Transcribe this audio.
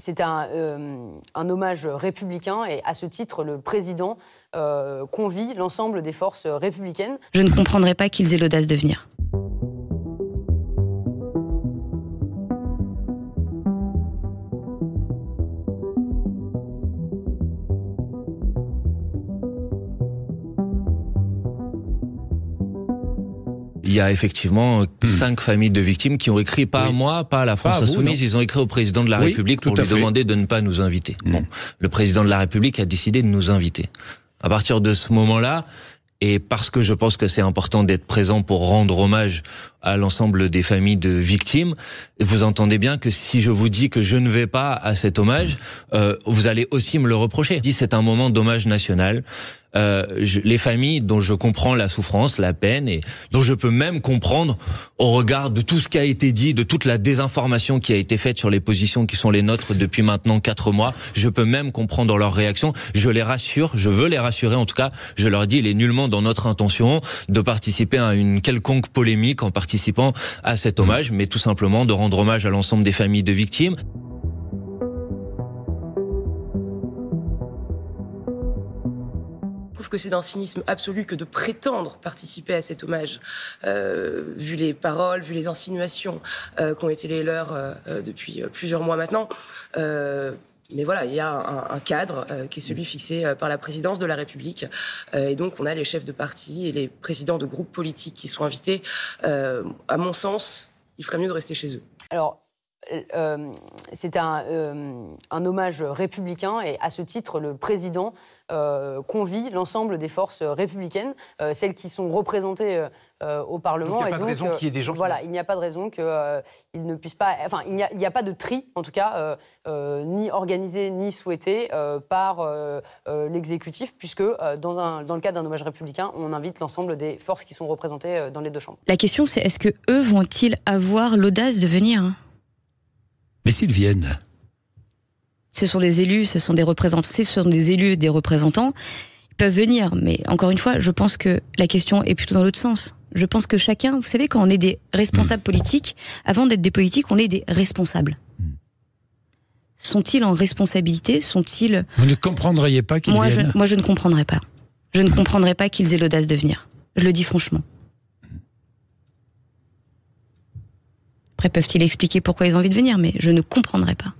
C'est euh, un, hommage républicain et à ce titre, le président euh, convie l'ensemble des forces républicaines. Je ne comprendrai pas qu'ils aient l'audace de venir. il y a effectivement hmm. cinq familles de victimes qui ont écrit pas à moi, pas à la France Insoumise, ils ont écrit au président de la République pour lui demander de ne pas nous inviter. Hmm. le président de la République a décidé de nous inviter. À partir de ce moment-là, et parce que je pense que c'est important d'être présent pour rendre hommage à l'ensemble des familles de victimes, vous entendez bien que si je vous dis que je ne vais pas à cet hommage, hmm. euh, vous allez aussi me le reprocher. Je c'est un moment d'hommage national. Euh, les familles dont je comprends la souffrance, la peine, et dont je peux même comprendre au regard de tout ce qui a été dit, de toute la désinformation qui a été faite sur les positions qui sont les nôtres depuis maintenant quatre mois. Je peux même comprendre leur réaction Je les rassure, je veux les rassurer. En tout cas, je leur dis, il est nullement dans notre intention de participer à une quelconque polémique en participant à cet hommage, mais tout simplement de rendre hommage à l'ensemble des familles de victimes. que c'est d'un cynisme absolu que de prétendre participer à cet hommage, euh, vu les paroles, vu les insinuations euh, qui ont été les leurs euh, euh, depuis plusieurs mois maintenant. mais voilà, il y a un, cadre qui est celui fixé par la présidence de la République. et donc, on a les chefs de parti et les présidents de groupes politiques qui sont invités. à mon sens, il ferait mieux de rester chez eux. Alors, euh, c'est euh, un, hommage républicain et à ce titre, le président euh, convie l'ensemble des forces républicaines, celles qui sont représentées au Parlement. il n'y a pas de raison qu'il y ait des gens. Voilà, il n'y a pas de raison ne puisse pas. Enfin, il n'y a, pas de tri, en tout cas, ni organisé ni souhaité par l'exécutif, puisque dans, dans, le cadre d'un hommage républicain, on invite l'ensemble des forces qui sont représentées dans les deux chambres. La question, c'est est-ce que eux vont-ils avoir l'audace de venir hein mais s'ils viennent Ce sont des élus, ce sont des représentants, ce sont des élus, des représentants. Ils peuvent venir, mais encore une fois, je pense que la question est plutôt dans l'autre sens. Je pense que chacun, vous savez, quand on est des responsables mm. politiques, avant d'être des politiques, on est des responsables. Mm. Sont-ils en responsabilité Sont-ils Vous ne comprendriez pas qu'ils viennent. moi, je ne comprendrais pas. Je ne comprendrais pas qu'ils aient l'audace de venir. Je le dis franchement. Après, peuvent-ils expliquer pourquoi ils ont envie de venir, mais je ne comprendrai pas.